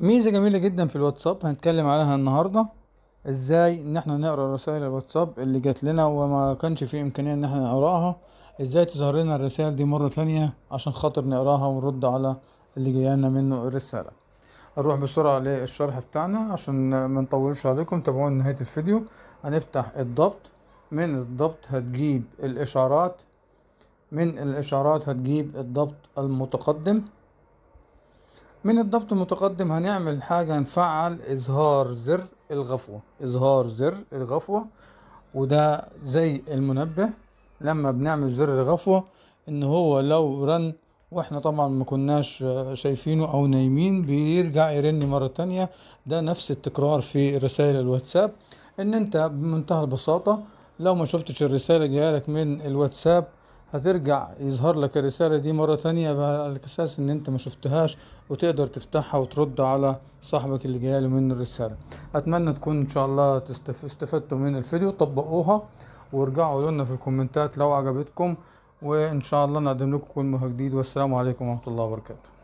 ميزة جميلة جدا في الواتساب هنتكلم عليها النهاردة ازاي ان احنا نقرا رسائل الواتساب اللي جات لنا وما كانش في امكانية ان احنا نقراها ازاي تظهر لنا الرسائل دي مرة تانية عشان خاطر نقراها ونرد على اللي جايلنا منه الرسالة هنروح بسرعة للشرح بتاعنا عشان ما نطولش عليكم تابعونا نهاية الفيديو هنفتح الضبط من الضبط هتجيب الاشعارات من الاشعارات هتجيب الضبط المتقدم من الضبط المتقدم هنعمل حاجة نفعل إظهار زر الغفوة إظهار زر الغفوة وده زي المنبه لما بنعمل زر الغفوة إن هو لو رن واحنا طبعا ما كناش شايفينه او نايمين بيرجع يرن مرة تانية ده نفس التكرار في رسائل الواتساب ان انت بمنتهى البساطة لو ما شفتش الرسالة جايلك من الواتساب هترجع يظهر لك الرسالة دي مرة تانية على أساس إن أنت ما شفتهاش وتقدر تفتحها وترد على صاحبك اللي جاي له منه الرسالة أتمنى تكون إن شاء الله استفدتوا من الفيديو طبقوها وارجعوا لنا في الكومنتات لو عجبتكم وإن شاء الله نقدم لكم كل جديد والسلام عليكم ورحمة الله وبركاته